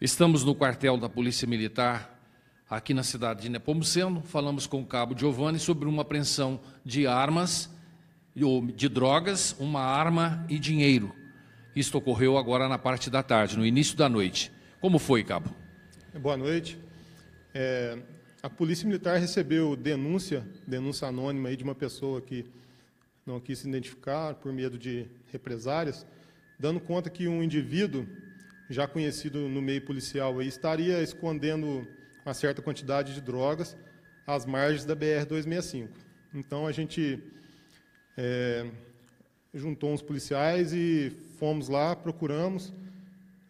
Estamos no quartel da Polícia Militar aqui na cidade de Nepomuceno. Falamos com o cabo Giovanni sobre uma apreensão de armas, de drogas, uma arma e dinheiro. Isto ocorreu agora na parte da tarde, no início da noite. Como foi, cabo? Boa noite. É, a Polícia Militar recebeu denúncia, denúncia anônima aí de uma pessoa que não quis se identificar por medo de represálias, dando conta que um indivíduo já conhecido no meio policial, aí, estaria escondendo uma certa quantidade de drogas às margens da BR-265. Então a gente é, juntou uns policiais e fomos lá, procuramos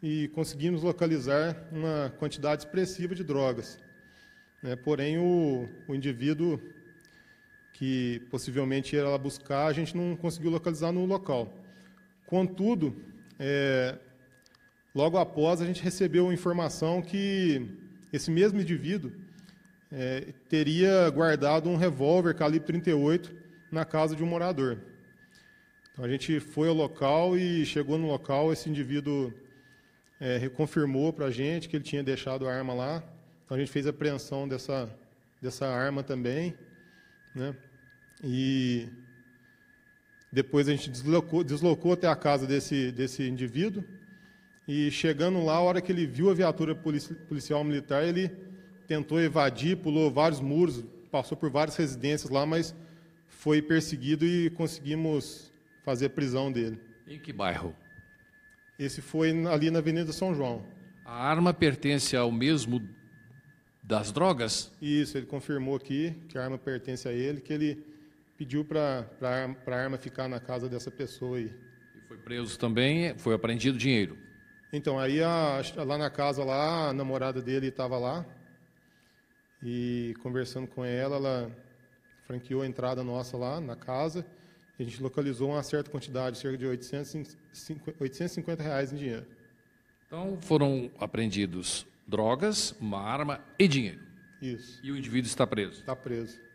e conseguimos localizar uma quantidade expressiva de drogas. Né? porém, o, o indivíduo que possivelmente ia lá buscar, a gente não conseguiu localizar no local. Contudo, é, Logo após, a gente recebeu informação que esse mesmo indivíduo é, teria guardado um revólver calibre 38 na casa de um morador. Então, a gente foi ao local e chegou no local, esse indivíduo é, para a gente que ele tinha deixado a arma lá. Então, a gente fez a apreensão dessa, dessa arma também. Né? E depois a gente deslocou, deslocou até a casa desse, desse indivíduo e chegando lá, a hora que ele viu a viatura policial militar, ele tentou evadir, pulou vários muros, passou por várias residências lá, mas foi perseguido e conseguimos fazer a prisão dele. Em que bairro? Esse foi ali na Avenida São João. A arma pertence ao mesmo das drogas? Isso, ele confirmou aqui que a arma pertence a ele, que ele pediu para a arma ficar na casa dessa pessoa aí. E foi preso também, foi apreendido dinheiro? Então, aí a, lá na casa, lá, a namorada dele estava lá, e conversando com ela, ela franqueou a entrada nossa lá na casa, e a gente localizou uma certa quantidade, cerca de 850, 850 reais em dinheiro. Então, foram apreendidos drogas, uma arma e dinheiro. Isso. E o indivíduo está preso? Está preso.